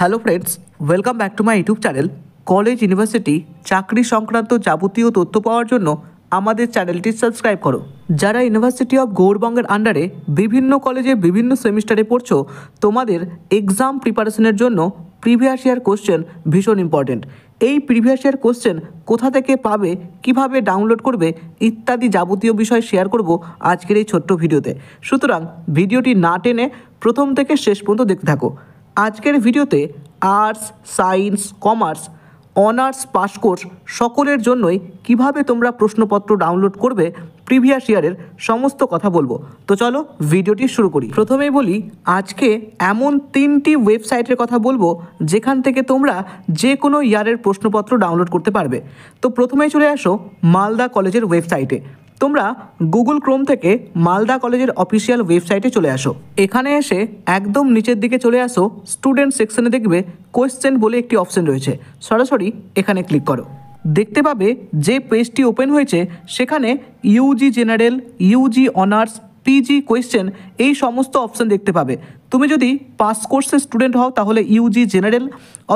hello friends welcome back to my YouTube channel college university চাকরি সংক্রান্ত যাবতীয় তথ্য পাওয়ার জন্য আমাদের চ্যানেলটি সাবস্ক্রাইব করো যারা ইউনিভার্সিটি অফ গৌরবঙ্গের আন্ডারে বিভিন্ন কলেজে বিভিন্ন সেমিস্টারে পড়ছো তোমাদের এক্সাম প্রিপারেশনের জন্য প্রিভিয়াস ইয়ার কোশ্চেন ভীষণ ইম্পর্টেন্ট এই প্রিভিয়াস ইয়ার কোশ্চেন কোথা থেকে পাবে কিভাবে ডাউনলোড করবে ইত্যাদি যাবতীয় বিষয় শেয়ার করব আজকের এই ছোট্ট ভিডিওতে সুতরাং ভিডিওটি না টেনে প্রথম থেকে শেষ পর্যন্ত দেখতে থাকো আজকের ভিডিওতে arts science commerce honours pass course সকলের জন্যই কিভাবে তোমরা প্রশ্নপত্র ডাউনলোড করবে প্রিভিয়াস ইয়ারের সমস্ত কথা বলবো তো চলো ভিডিওটি শুরু করি প্রথমেই বলি আজকে এমন তিনটি ওয়েবসাইটের কথা বলবো যেখান থেকে তোমরা যে কোনো ইয়ারের প্রশ্নপত্র ডাউনলোড করতে পারবে তো প্রথমেই চলে আসো মালদা কলেজের ওয়েবসাইটে তোমরা গুগল ক্রোম থেকে মালদা কলেজের অফিসিয়াল ওয়েবসাইটে চলে আসো এখানে এসে একদম নিচের দিকে চলে আসো স্টুডেন্ট সেকশনে দেখবে কোয়েশ্চেন বলে একটি অপশন রয়েছে সরাসরি এখানে ক্লিক করো দেখতে পাবে যে পেজটি ওপেন হয়েছে সেখানে UG general UG honours PG question এই সমস্ত অপশান দেখতে পাবে তুমি যদি পাস কোর্সের স্টুডেন্ট হও তাহলে ইউজি জেনারেল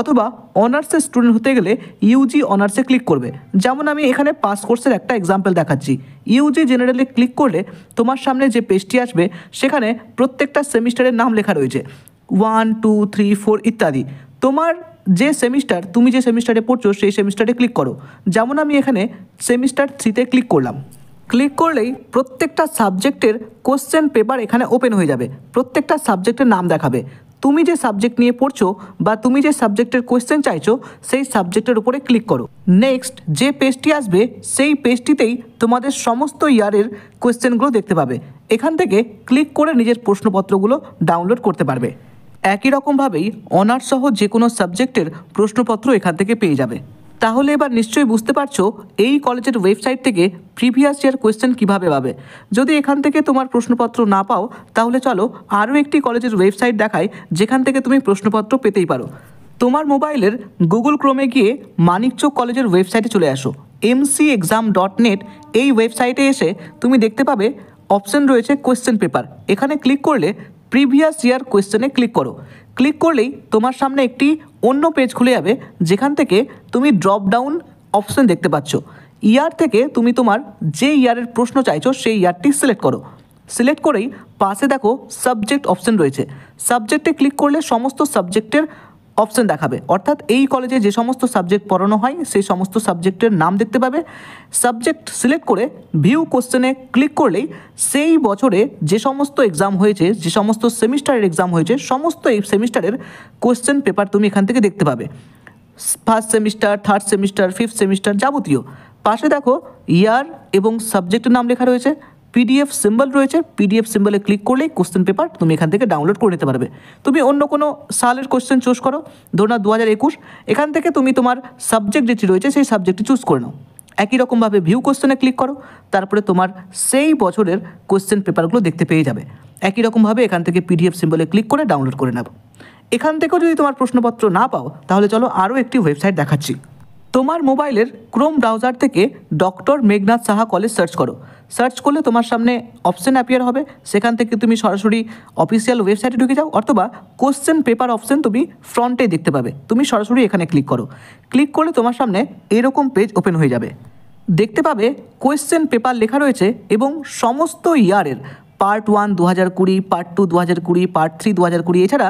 অথবা অনার্সের স্টুডেন্ট হতে গেলে ইউজি অনার্সে ক্লিক করবে যেমন আমি এখানে পাস কোর্সের একটা এক্সাম্পল দেখাচ্ছি ইউজি জেনারেলে ক্লিক করলে তোমার সামনে যে পেজটি আসবে সেখানে প্রত্যেকটা সেমিস্টারের নাম লেখা রয়েছে ওয়ান টু থ্রি ফোর ইত্যাদি তোমার যে সেমিস্টার তুমি যে সেমিস্টারে পড়ছো সেই সেমিস্টারে ক্লিক করো যেমন আমি এখানে সেমিস্টার থ্রিতে ক্লিক করলাম ক্লিক করলেই প্রত্যেকটা সাবজেক্টের কোশ্চেন পেপার এখানে ওপেন হয়ে যাবে প্রত্যেকটা সাবজেক্টের নাম দেখাবে তুমি যে সাবজেক্ট নিয়ে পড়ছো বা তুমি যে সাবজেক্টের কোয়েশ্চেন চাইছো সেই সাবজেক্টের উপরে ক্লিক করো নেক্সট যে পেজটি আসবে সেই পেজটিতেই তোমাদের সমস্ত ইয়ারের কোয়েশ্চেনগুলো দেখতে পাবে এখান থেকে ক্লিক করে নিজের প্রশ্নপত্রগুলো ডাউনলোড করতে পারবে একই রকমভাবেই অনার্স সহ যে কোনো সাবজেক্টের প্রশ্নপত্র এখান থেকে পেয়ে যাবে তাহলে এবার নিশ্চয়ই বুঝতে পারছো এই কলেজের ওয়েবসাইট থেকে প্রিভিয়াস ইয়ার কোয়েশ্চেন কীভাবে পাবে যদি এখান থেকে তোমার প্রশ্নপত্র না পাও তাহলে চলো আরও একটি কলেজের ওয়েবসাইট দেখায় যেখান থেকে তুমি প্রশ্নপত্র পেতেই পারো তোমার মোবাইলের গুগল ক্রোমে গিয়ে মানিকচক কলেজের ওয়েবসাইটে চলে আসো এমসি এক্সাম ডট নেট এই ওয়েবসাইটে এসে তুমি দেখতে পাবে অপশন রয়েছে কোয়েশ্চেন পেপার এখানে ক্লিক করলে প্রিভিয়াস ইয়ার কোয়েশ্চেনে ক্লিক করো ক্লিক করলেই তোমার সামনে একটি অন্য পেজ খুলে যাবে যেখান থেকে তুমি ড্রপ ডাউন অপশন দেখতে পাচ্ছ ইয়ার থেকে তুমি তোমার যে ইয়ারের প্রশ্ন চাইছো সেই ইয়ারটি সিলেক্ট করো সিলেক্ট করেই পাশে দেখো সাবজেক্ট অপশন রয়েছে সাবজেক্টে ক্লিক করলে সমস্ত সাবজেক্টের অপশন দেখাবে অর্থাৎ এই কলেজে যে সমস্ত সাবজেক্ট পড়ানো হয় সেই সমস্ত সাবজেক্টের নাম দেখতে পাবে সাবজেক্ট সিলেক্ট করে ভিউ কোশ্চেনে ক্লিক করলেই সেই বছরে যে সমস্ত এক্সাম হয়েছে যে সমস্ত সেমিস্টারের এক্সাম হয়েছে সমস্ত এই সেমিস্টারের কোশ্চেন পেপার তুমি এখান থেকে দেখতে পাবে first semester third semester fifth semester যাবতীয় পাশে দেখো ইয়ার এবং সাবজেক্টের নাম লেখা রয়েছে পিডিএফ সিম্বল রয়েছে পিডিএফ সিম্বলে ক্লিক করলেই কোশ্চেন পেপার তুমি এখান থেকে ডাউনলোড করে নিতে পারবে তুমি অন্য কোনো সালের কোশ্চেন চুজ করো ধরো না দু হাজার একুশ এখান থেকে তুমি তোমার সাবজেক্ট যেটি রয়েছে সেই সাবজেক্টটি চুজ করে নাও একই রকমভাবে ভিউ কোশ্চেনে ক্লিক করো তারপরে তোমার সেই বছরের কোশ্চেন পেপারগুলো দেখতে পেয়ে যাবে একই রকমভাবে এখান থেকে পিডিএফ সিম্বলে ক্লিক করে ডাউনলোড করে নেব এখান থেকেও যদি তোমার প্রশ্নপত্র না পাও তাহলে চলো আরও একটি ওয়েবসাইট দেখাচ্ছি তোমার মোবাইলের ক্রোম ব্রাউজার থেকে doctor Meghnath Saha college search করো সার্চ করলে তোমার সামনে অপশন অ্যাপিয়ার হবে সেখান থেকে তুমি সরাসরি অফিসিয়াল ওয়েবসাইটে ঢুকে যাও অথবা কোশ্চেন পেপার অপশন তুমি ফ্রন্টে দেখতে পাবে তুমি সরাসরি এখানে ক্লিক করো ক্লিক করলে তোমার সামনে এরকম পেজ ওপেন হয়ে যাবে দেখতে পাবে কোয়েশ্চেন পেপার লেখা রয়েছে এবং সমস্ত ইয়ারের পার্ট ওয়ান দু হাজার কুড়ি পার্ট টু দু হাজার কুড়ি পার্ট থ্রি দু হাজার কুড়ি এছাড়া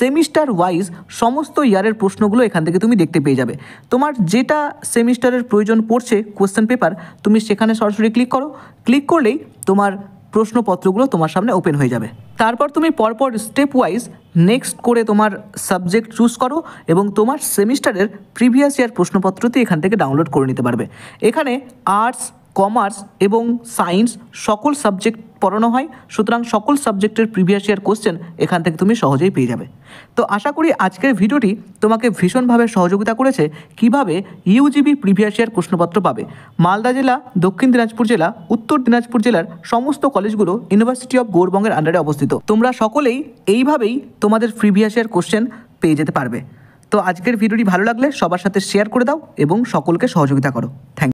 সেমিস্টার ওয়াইজ সমস্ত ইয়ারের প্রশ্নগুলো এখান থেকে তুমি দেখতে পেয়ে যাবে তোমার যেটা সেমিস্টারের প্রয়োজন পড়ছে কোয়েশ্চেন পেপার তুমি সেখানে সরাসরি ক্লিক করো ক্লিক করলেই তোমার প্রশ্নপত্রগুলো তোমার সামনে ওপেন হয়ে যাবে তারপর তুমি পরপর স্টেপ ওয়াইজ নেক্সট করে তোমার সাবজেক্ট চুজ করো এবং তোমার সেমিস্টারের প্রিভিয়াস ইয়ার প্রশ্নপত্রটি এখান থেকে ডাউনলোড করে নিতে পারবে এখানে আর্টস কমার্স এবং সায়েন্স সকল সাবজেক্ট পড়ানো হয় সুতরাং সকল সাবজেক্টের প্রিভিয়াস ইয়ার কোশ্চেন এখান থেকে তুমি সহজেই পেয়ে যাবে তো আশা করি আজকের ভিডিওটি তোমাকে ভীষণভাবে সহযোগিতা করেছে কিভাবে ইউজিবি প্রিভিয়াস ইয়ার প্রশ্নপত্র পাবে মালদা জেলা দক্ষিণ দিনাজপুর জেলা উত্তর দিনাজপুর জেলার সমস্ত কলেজগুলো ইউনিভার্সিটি অফ গৌরবঙ্গের আন্ডারে অবস্থিত তোমরা সকলেই এইভাবেই তোমাদের প্রিভিয়াস ইয়ার কোশ্চেন পেয়ে যেতে পারবে তো আজকের ভিডিওটি ভালো লাগলে সবার সাথে শেয়ার করে দাও এবং সকলকে সহযোগিতা করো থ্যাংক